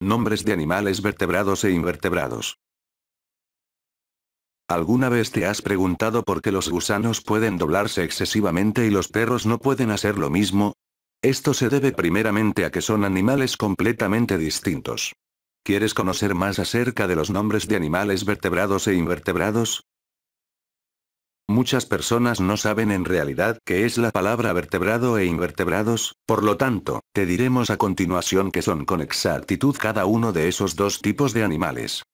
Nombres de animales vertebrados e invertebrados. ¿Alguna vez te has preguntado por qué los gusanos pueden doblarse excesivamente y los perros no pueden hacer lo mismo? Esto se debe primeramente a que son animales completamente distintos. ¿Quieres conocer más acerca de los nombres de animales vertebrados e invertebrados? muchas personas no saben en realidad qué es la palabra vertebrado e invertebrados, por lo tanto, te diremos a continuación que son con exactitud cada uno de esos dos tipos de animales.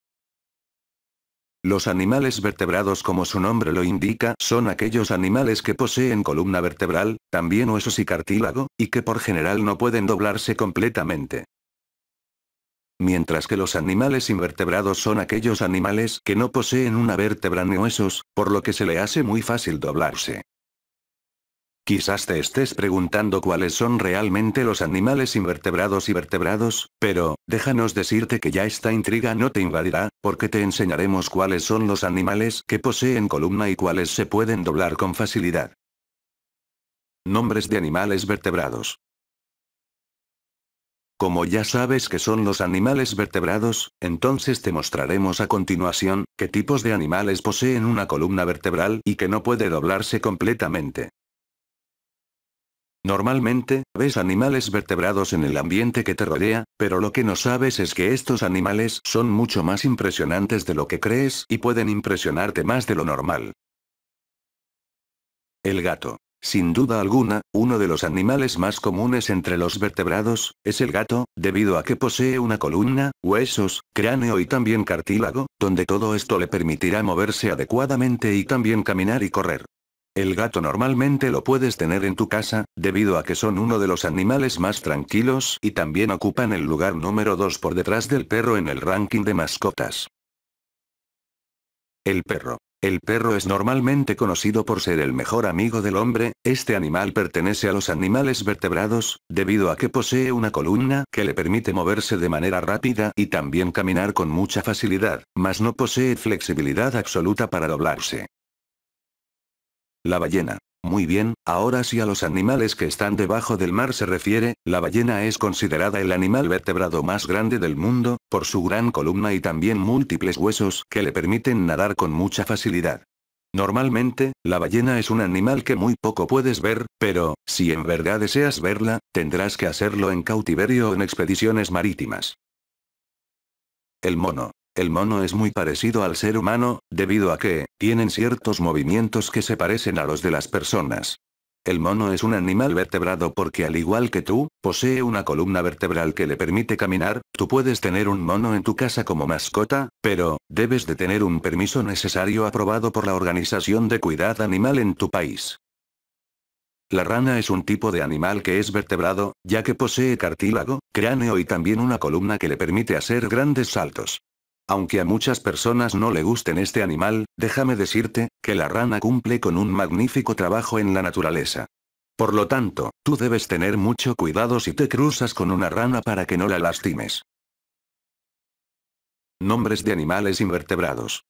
Los animales vertebrados como su nombre lo indica son aquellos animales que poseen columna vertebral, también huesos y cartílago, y que por general no pueden doblarse completamente. Mientras que los animales invertebrados son aquellos animales que no poseen una vértebra ni huesos, por lo que se le hace muy fácil doblarse. Quizás te estés preguntando cuáles son realmente los animales invertebrados y vertebrados, pero, déjanos decirte que ya esta intriga no te invadirá, porque te enseñaremos cuáles son los animales que poseen columna y cuáles se pueden doblar con facilidad. Nombres de animales vertebrados. Como ya sabes que son los animales vertebrados, entonces te mostraremos a continuación, qué tipos de animales poseen una columna vertebral y que no puede doblarse completamente. Normalmente, ves animales vertebrados en el ambiente que te rodea, pero lo que no sabes es que estos animales son mucho más impresionantes de lo que crees y pueden impresionarte más de lo normal. El gato. Sin duda alguna, uno de los animales más comunes entre los vertebrados, es el gato, debido a que posee una columna, huesos, cráneo y también cartílago, donde todo esto le permitirá moverse adecuadamente y también caminar y correr. El gato normalmente lo puedes tener en tu casa, debido a que son uno de los animales más tranquilos y también ocupan el lugar número 2 por detrás del perro en el ranking de mascotas. El perro. El perro es normalmente conocido por ser el mejor amigo del hombre, este animal pertenece a los animales vertebrados, debido a que posee una columna que le permite moverse de manera rápida y también caminar con mucha facilidad, mas no posee flexibilidad absoluta para doblarse. La ballena. Muy bien, ahora si a los animales que están debajo del mar se refiere, la ballena es considerada el animal vertebrado más grande del mundo, por su gran columna y también múltiples huesos que le permiten nadar con mucha facilidad. Normalmente, la ballena es un animal que muy poco puedes ver, pero, si en verdad deseas verla, tendrás que hacerlo en cautiverio o en expediciones marítimas. El mono. El mono es muy parecido al ser humano, debido a que, tienen ciertos movimientos que se parecen a los de las personas. El mono es un animal vertebrado porque al igual que tú, posee una columna vertebral que le permite caminar, tú puedes tener un mono en tu casa como mascota, pero, debes de tener un permiso necesario aprobado por la Organización de Cuidad Animal en tu país. La rana es un tipo de animal que es vertebrado, ya que posee cartílago, cráneo y también una columna que le permite hacer grandes saltos. Aunque a muchas personas no le gusten este animal, déjame decirte, que la rana cumple con un magnífico trabajo en la naturaleza. Por lo tanto, tú debes tener mucho cuidado si te cruzas con una rana para que no la lastimes. Nombres de animales invertebrados.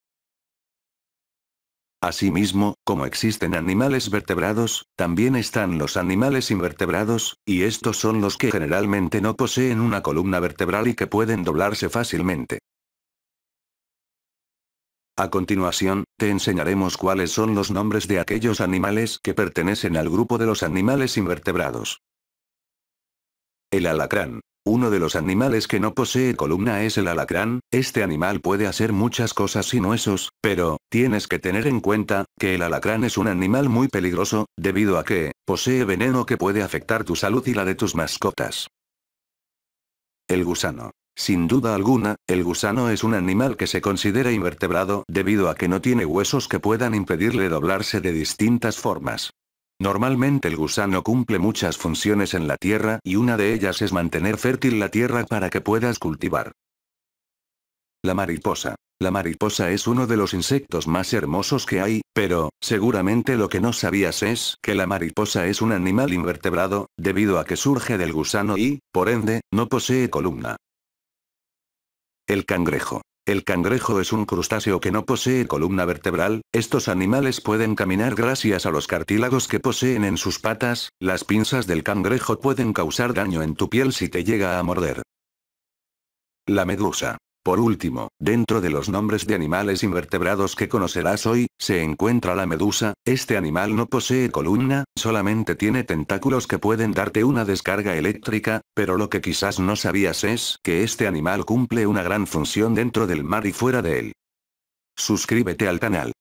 Asimismo, como existen animales vertebrados, también están los animales invertebrados, y estos son los que generalmente no poseen una columna vertebral y que pueden doblarse fácilmente. A continuación, te enseñaremos cuáles son los nombres de aquellos animales que pertenecen al grupo de los animales invertebrados. El alacrán. Uno de los animales que no posee columna es el alacrán, este animal puede hacer muchas cosas sin huesos, pero, tienes que tener en cuenta, que el alacrán es un animal muy peligroso, debido a que, posee veneno que puede afectar tu salud y la de tus mascotas. El gusano. Sin duda alguna, el gusano es un animal que se considera invertebrado debido a que no tiene huesos que puedan impedirle doblarse de distintas formas. Normalmente el gusano cumple muchas funciones en la tierra y una de ellas es mantener fértil la tierra para que puedas cultivar. La mariposa. La mariposa es uno de los insectos más hermosos que hay, pero, seguramente lo que no sabías es que la mariposa es un animal invertebrado, debido a que surge del gusano y, por ende, no posee columna. El cangrejo. El cangrejo es un crustáceo que no posee columna vertebral, estos animales pueden caminar gracias a los cartílagos que poseen en sus patas, las pinzas del cangrejo pueden causar daño en tu piel si te llega a morder. La medusa. Por último, dentro de los nombres de animales invertebrados que conocerás hoy, se encuentra la medusa, este animal no posee columna, solamente tiene tentáculos que pueden darte una descarga eléctrica, pero lo que quizás no sabías es que este animal cumple una gran función dentro del mar y fuera de él. Suscríbete al canal.